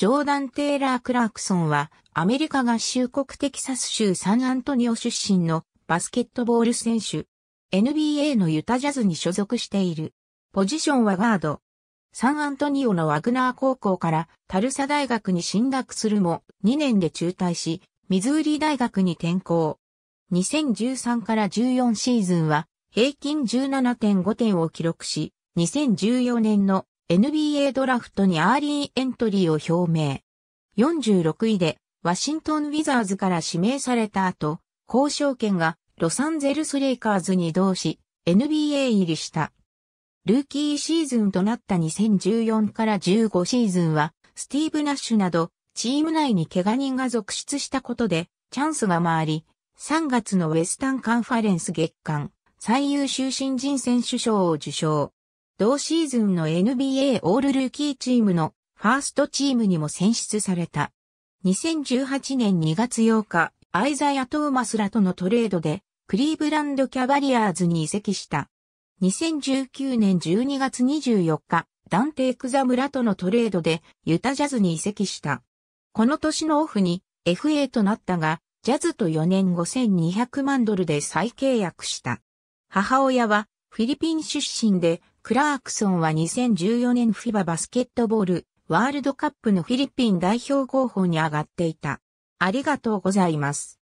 ジョーダン・テイラー・クラークソンは、アメリカ合衆国テキサス州サンアントニオ出身のバスケットボール選手。NBA のユタジャズに所属している。ポジションはガード。サンアントニオのワグナー高校からタルサ大学に進学するも2年で中退し、ミズーリ大学に転校。2013から14シーズンは平均17.5点を記録し、2014年の NBA ドラフトにアーリーエントリーを表明。46位でワシントン・ウィザーズから指名された後、交渉権がロサンゼルス・レイカーズに移動し NBA 入りした。ルーキーシーズンとなった2014から15シーズンはスティーブ・ナッシュなどチーム内に怪我人が続出したことでチャンスが回り、3月のウェスタンカンファレンス月間最優秀新人選手賞を受賞。同シーズンの NBA オールルーキーチームのファーストチームにも選出された。2018年2月8日、アイザヤ・トーマスらとのトレードで、クリーブランド・キャバリアーズに移籍した。2019年12月24日、ダンテ・エクザ村とのトレードで、ユタ・ジャズに移籍した。この年のオフに FA となったが、ジャズと4年5200万ドルで再契約した。母親はフィリピン出身でクラークソンは2014年フィババスケットボールワールドカップのフィリピン代表候補に上がっていた。ありがとうございます。